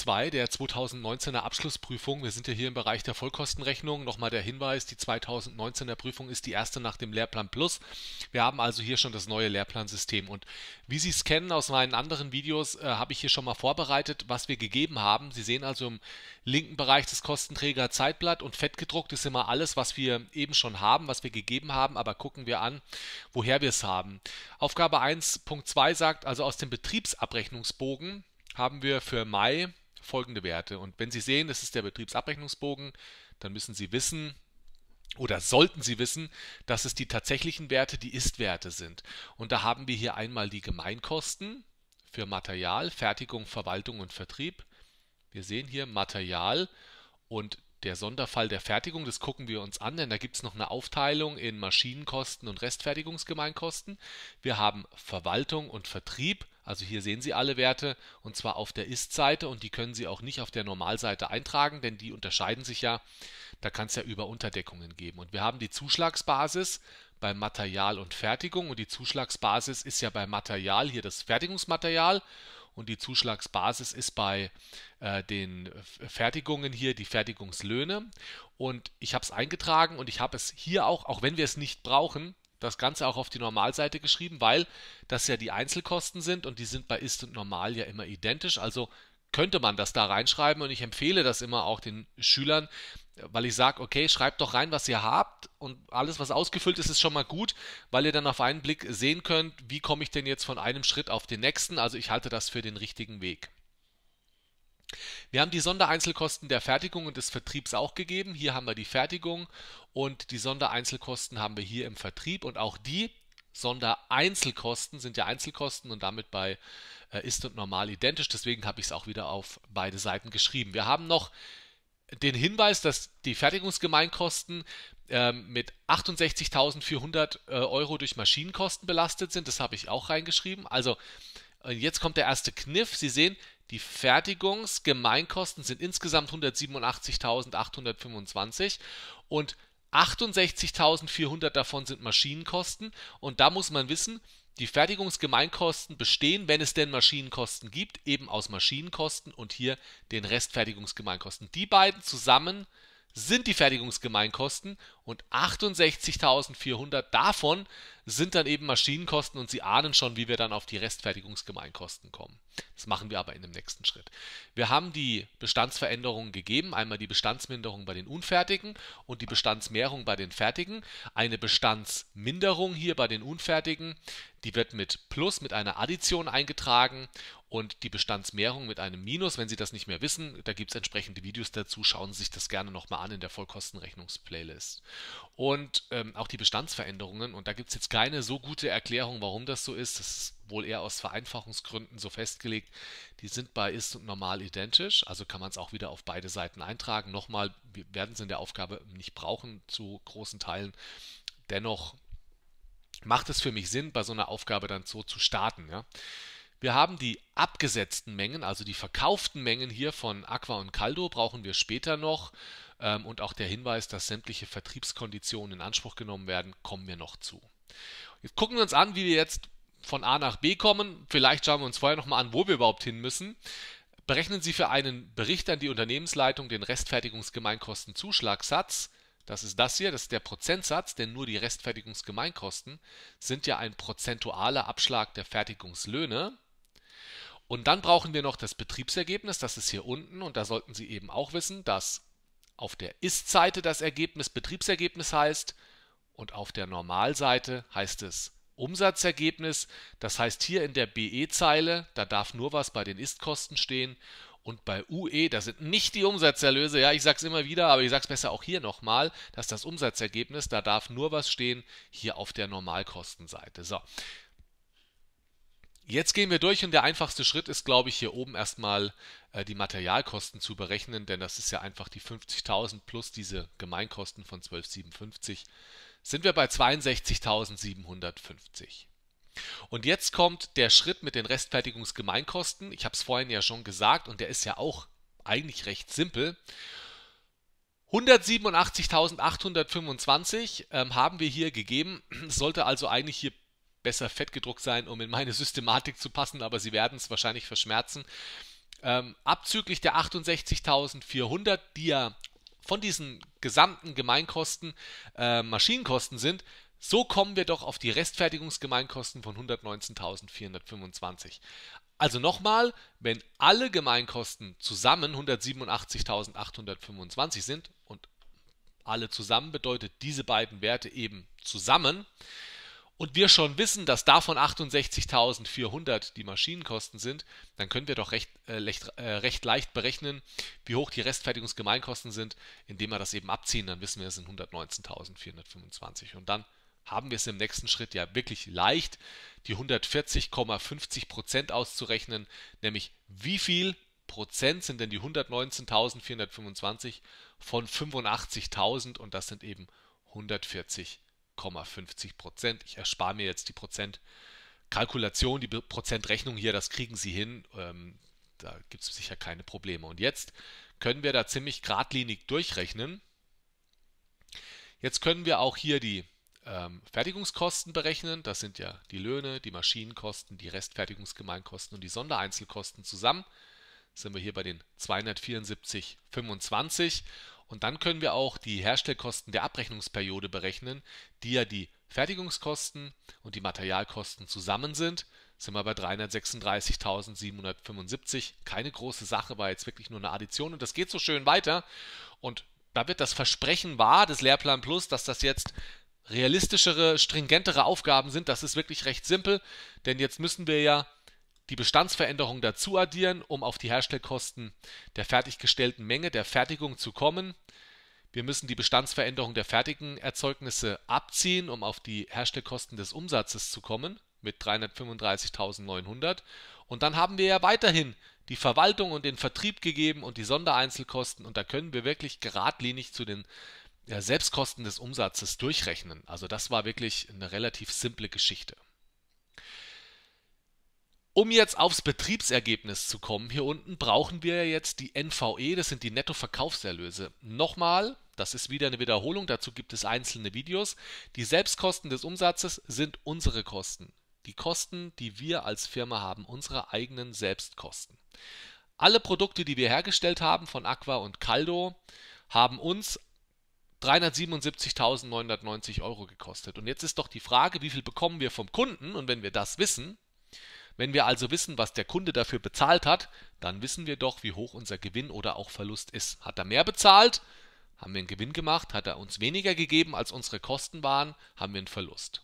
2 der 2019er Abschlussprüfung. Wir sind ja hier im Bereich der Vollkostenrechnung. Nochmal der Hinweis, die 2019er Prüfung ist die erste nach dem Lehrplan Plus. Wir haben also hier schon das neue Lehrplansystem. Und wie Sie es kennen aus meinen anderen Videos, äh, habe ich hier schon mal vorbereitet, was wir gegeben haben. Sie sehen also im linken Bereich des Kostenträger Zeitblatt und fett gedruckt ist immer alles, was wir eben schon haben, was wir gegeben haben. Aber gucken wir an, woher wir es haben. Aufgabe 1.2 sagt also aus dem Betriebsabrechnungsbogen haben wir für Mai folgende Werte. Und wenn Sie sehen, das ist der Betriebsabrechnungsbogen, dann müssen Sie wissen, oder sollten Sie wissen, dass es die tatsächlichen Werte, die Ist-Werte sind. Und da haben wir hier einmal die Gemeinkosten für Material, Fertigung, Verwaltung und Vertrieb. Wir sehen hier Material und der Sonderfall der Fertigung, das gucken wir uns an, denn da gibt es noch eine Aufteilung in Maschinenkosten und Restfertigungsgemeinkosten. Wir haben Verwaltung und Vertrieb, also hier sehen Sie alle Werte und zwar auf der Ist-Seite und die können Sie auch nicht auf der Normalseite eintragen, denn die unterscheiden sich ja. Da kann es ja über Unterdeckungen geben. Und wir haben die Zuschlagsbasis bei Material und Fertigung und die Zuschlagsbasis ist ja bei Material hier das Fertigungsmaterial und die Zuschlagsbasis ist bei äh, den äh, Fertigungen hier die Fertigungslöhne. Und ich habe es eingetragen und ich habe es hier auch, auch wenn wir es nicht brauchen, das Ganze auch auf die Normalseite geschrieben, weil das ja die Einzelkosten sind und die sind bei Ist und Normal ja immer identisch. Also könnte man das da reinschreiben und ich empfehle das immer auch den Schülern, weil ich sage, okay, schreibt doch rein, was ihr habt und alles, was ausgefüllt ist, ist schon mal gut, weil ihr dann auf einen Blick sehen könnt, wie komme ich denn jetzt von einem Schritt auf den nächsten. Also ich halte das für den richtigen Weg. Wir haben die Sondereinzelkosten der Fertigung und des Vertriebs auch gegeben. Hier haben wir die Fertigung und die Sondereinzelkosten haben wir hier im Vertrieb und auch die Sondereinzelkosten sind ja Einzelkosten und damit bei äh, ist und normal identisch. Deswegen habe ich es auch wieder auf beide Seiten geschrieben. Wir haben noch den Hinweis, dass die Fertigungsgemeinkosten ähm, mit 68.400 äh, Euro durch Maschinenkosten belastet sind. Das habe ich auch reingeschrieben. Also äh, jetzt kommt der erste Kniff. Sie sehen, die Fertigungsgemeinkosten sind insgesamt 187.825 und 68.400 davon sind Maschinenkosten. Und da muss man wissen, die Fertigungsgemeinkosten bestehen, wenn es denn Maschinenkosten gibt, eben aus Maschinenkosten und hier den Restfertigungsgemeinkosten. Die beiden zusammen sind die Fertigungsgemeinkosten und 68.400 davon sind dann eben Maschinenkosten und Sie ahnen schon, wie wir dann auf die Restfertigungsgemeinkosten kommen. Das machen wir aber in dem nächsten Schritt. Wir haben die Bestandsveränderungen gegeben, einmal die Bestandsminderung bei den Unfertigen und die Bestandsmehrung bei den Fertigen. Eine Bestandsminderung hier bei den Unfertigen, die wird mit Plus, mit einer Addition eingetragen und die Bestandsmehrung mit einem Minus. Wenn Sie das nicht mehr wissen, da gibt es entsprechende Videos dazu. Schauen Sie sich das gerne nochmal an in der Vollkostenrechnungsplaylist. Und ähm, auch die Bestandsveränderungen. Und da gibt es jetzt keine so gute Erklärung, warum das so ist. Das ist wohl eher aus Vereinfachungsgründen so festgelegt. Die sind bei ist und normal identisch. Also kann man es auch wieder auf beide Seiten eintragen. Nochmal, wir werden es in der Aufgabe nicht brauchen zu großen Teilen. Dennoch macht es für mich Sinn, bei so einer Aufgabe dann so zu starten. Ja? Wir haben die abgesetzten Mengen, also die verkauften Mengen hier von Aqua und Caldo, brauchen wir später noch. Ähm, und auch der Hinweis, dass sämtliche Vertriebskonditionen in Anspruch genommen werden, kommen wir noch zu. Jetzt gucken wir uns an, wie wir jetzt von A nach B kommen. Vielleicht schauen wir uns vorher nochmal an, wo wir überhaupt hin müssen. Berechnen Sie für einen Bericht an die Unternehmensleitung den Restfertigungsgemeinkostenzuschlagsatz. Das ist das hier, das ist der Prozentsatz, denn nur die Restfertigungsgemeinkosten sind ja ein prozentualer Abschlag der Fertigungslöhne. Und dann brauchen wir noch das Betriebsergebnis, das ist hier unten und da sollten Sie eben auch wissen, dass auf der Ist-Seite das Ergebnis Betriebsergebnis heißt und auf der Normalseite heißt es Umsatzergebnis. Das heißt hier in der BE-Zeile, da darf nur was bei den Ist-Kosten stehen und bei UE, da sind nicht die Umsatzerlöse, ja, ich sage es immer wieder, aber ich sage es besser auch hier nochmal, dass das Umsatzergebnis, da darf nur was stehen hier auf der Normalkostenseite. So, Jetzt gehen wir durch und der einfachste Schritt ist, glaube ich, hier oben erstmal äh, die Materialkosten zu berechnen, denn das ist ja einfach die 50.000 plus diese Gemeinkosten von 12,57. Sind wir bei 62.750. Und jetzt kommt der Schritt mit den Restfertigungsgemeinkosten. Ich habe es vorhin ja schon gesagt und der ist ja auch eigentlich recht simpel. 187.825 ähm, haben wir hier gegeben. Es sollte also eigentlich hier besser fettgedruckt sein, um in meine Systematik zu passen, aber Sie werden es wahrscheinlich verschmerzen. Ähm, abzüglich der 68.400, die ja von diesen gesamten Gemeinkosten äh, Maschinenkosten sind, so kommen wir doch auf die Restfertigungsgemeinkosten von 119.425. Also nochmal, wenn alle Gemeinkosten zusammen 187.825 sind und alle zusammen bedeutet diese beiden Werte eben zusammen, und wir schon wissen, dass davon 68.400 die Maschinenkosten sind, dann können wir doch recht, äh, recht, äh, recht, leicht berechnen, wie hoch die Restfertigungsgemeinkosten sind, indem wir das eben abziehen. Dann wissen wir, es sind 119.425. Und dann haben wir es im nächsten Schritt ja wirklich leicht, die 140,50 Prozent auszurechnen, nämlich wie viel Prozent sind denn die 119.425 von 85.000 und das sind eben 140 0,50 Prozent. Ich erspare mir jetzt die Prozentkalkulation, die Prozentrechnung hier, das kriegen Sie hin. Ähm, da gibt es sicher keine Probleme. Und jetzt können wir da ziemlich geradlinig durchrechnen. Jetzt können wir auch hier die ähm, Fertigungskosten berechnen. Das sind ja die Löhne, die Maschinenkosten, die Restfertigungsgemeinkosten und die Sondereinzelkosten zusammen. Sind wir hier bei den 274,25 und dann können wir auch die Herstellkosten der Abrechnungsperiode berechnen, die ja die Fertigungskosten und die Materialkosten zusammen sind. Sind wir bei 336.775. Keine große Sache, war jetzt wirklich nur eine Addition und das geht so schön weiter. Und da wird das Versprechen wahr des Lehrplan Plus, dass das jetzt realistischere, stringentere Aufgaben sind. Das ist wirklich recht simpel, denn jetzt müssen wir ja die Bestandsveränderung dazu addieren, um auf die Herstellkosten der fertiggestellten Menge der Fertigung zu kommen. Wir müssen die Bestandsveränderung der fertigen Erzeugnisse abziehen, um auf die Herstellkosten des Umsatzes zu kommen mit 335.900. Und dann haben wir ja weiterhin die Verwaltung und den Vertrieb gegeben und die Sondereinzelkosten. Und da können wir wirklich geradlinig zu den Selbstkosten des Umsatzes durchrechnen. Also das war wirklich eine relativ simple Geschichte. Um jetzt aufs Betriebsergebnis zu kommen, hier unten brauchen wir jetzt die NVE, das sind die Nettoverkaufserlöse. Nochmal, das ist wieder eine Wiederholung, dazu gibt es einzelne Videos. Die Selbstkosten des Umsatzes sind unsere Kosten. Die Kosten, die wir als Firma haben, unsere eigenen Selbstkosten. Alle Produkte, die wir hergestellt haben von Aqua und Caldo, haben uns 377.990 Euro gekostet. Und jetzt ist doch die Frage, wie viel bekommen wir vom Kunden? Und wenn wir das wissen, wenn wir also wissen, was der Kunde dafür bezahlt hat, dann wissen wir doch, wie hoch unser Gewinn oder auch Verlust ist. Hat er mehr bezahlt? Haben wir einen Gewinn gemacht? Hat er uns weniger gegeben, als unsere Kosten waren? Haben wir einen Verlust?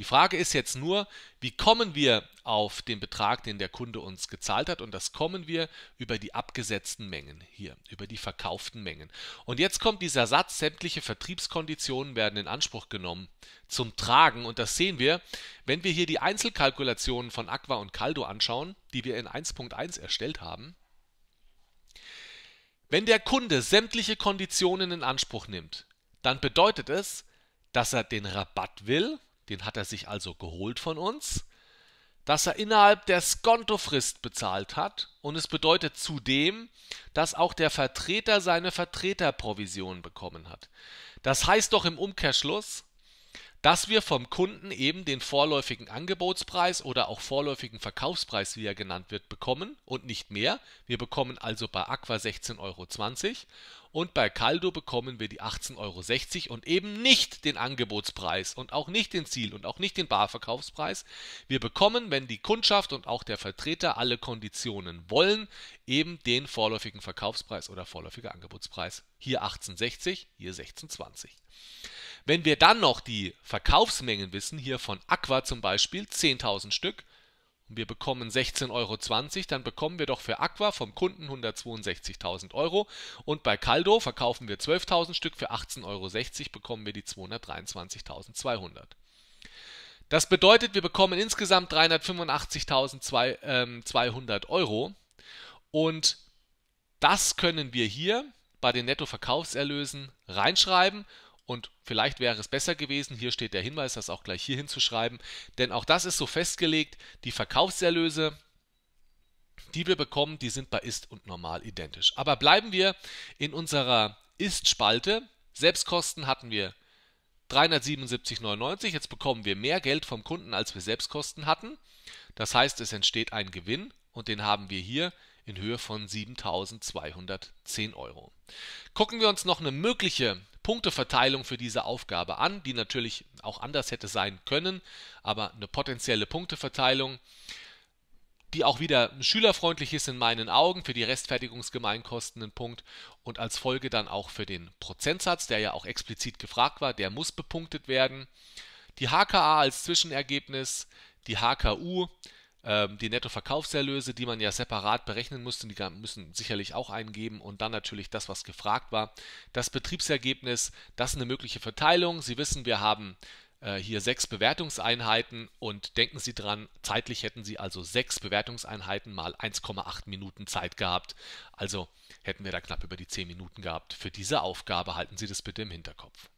Die Frage ist jetzt nur, wie kommen wir auf den Betrag, den der Kunde uns gezahlt hat? Und das kommen wir über die abgesetzten Mengen hier, über die verkauften Mengen. Und jetzt kommt dieser Satz, sämtliche Vertriebskonditionen werden in Anspruch genommen zum Tragen. Und das sehen wir, wenn wir hier die Einzelkalkulationen von Aqua und Caldo anschauen, die wir in 1.1 erstellt haben. Wenn der Kunde sämtliche Konditionen in Anspruch nimmt, dann bedeutet es, dass er den Rabatt will den hat er sich also geholt von uns, dass er innerhalb der Skontofrist bezahlt hat und es bedeutet zudem, dass auch der Vertreter seine Vertreterprovision bekommen hat. Das heißt doch im Umkehrschluss, dass wir vom Kunden eben den vorläufigen Angebotspreis oder auch vorläufigen Verkaufspreis, wie er genannt wird, bekommen und nicht mehr. Wir bekommen also bei Aqua 16,20 Euro und bei Caldo bekommen wir die 18,60 Euro und eben nicht den Angebotspreis und auch nicht den Ziel und auch nicht den Barverkaufspreis. Wir bekommen, wenn die Kundschaft und auch der Vertreter alle Konditionen wollen, eben den vorläufigen Verkaufspreis oder vorläufiger Angebotspreis. Hier 18,60, hier 16,20. Wenn wir dann noch die Verkaufsmengen wissen, hier von Aqua zum Beispiel 10.000 Stück, und wir bekommen 16,20 Euro, dann bekommen wir doch für Aqua vom Kunden 162.000 Euro und bei Caldo verkaufen wir 12.000 Stück für 18,60 Euro, bekommen wir die 223.200. Das bedeutet, wir bekommen insgesamt 385.200 ähm, Euro und das können wir hier bei den Nettoverkaufserlösen reinschreiben und vielleicht wäre es besser gewesen, hier steht der Hinweis, das auch gleich hier hinzuschreiben, denn auch das ist so festgelegt, die Verkaufserlöse, die wir bekommen, die sind bei ist und normal identisch. Aber bleiben wir in unserer ist-Spalte. Selbstkosten hatten wir 377,99. Jetzt bekommen wir mehr Geld vom Kunden, als wir Selbstkosten hatten. Das heißt, es entsteht ein Gewinn und den haben wir hier in Höhe von 7.210 Euro. Gucken wir uns noch eine mögliche Punkteverteilung für diese Aufgabe an, die natürlich auch anders hätte sein können, aber eine potenzielle Punkteverteilung, die auch wieder schülerfreundlich ist in meinen Augen, für die Restfertigungsgemeinkosten einen Punkt und als Folge dann auch für den Prozentsatz, der ja auch explizit gefragt war, der muss bepunktet werden. Die HKA als Zwischenergebnis, die HKU, ähm, die Nettoverkaufserlöse, die man ja separat berechnen musste, die müssen sicherlich auch eingeben und dann natürlich das, was gefragt war. Das Betriebsergebnis, das ist eine mögliche Verteilung. Sie wissen, wir haben äh, hier sechs Bewertungseinheiten und denken Sie dran, zeitlich hätten Sie also sechs Bewertungseinheiten mal 1,8 Minuten Zeit gehabt. Also hätten wir da knapp über die 10 Minuten gehabt. Für diese Aufgabe halten Sie das bitte im Hinterkopf.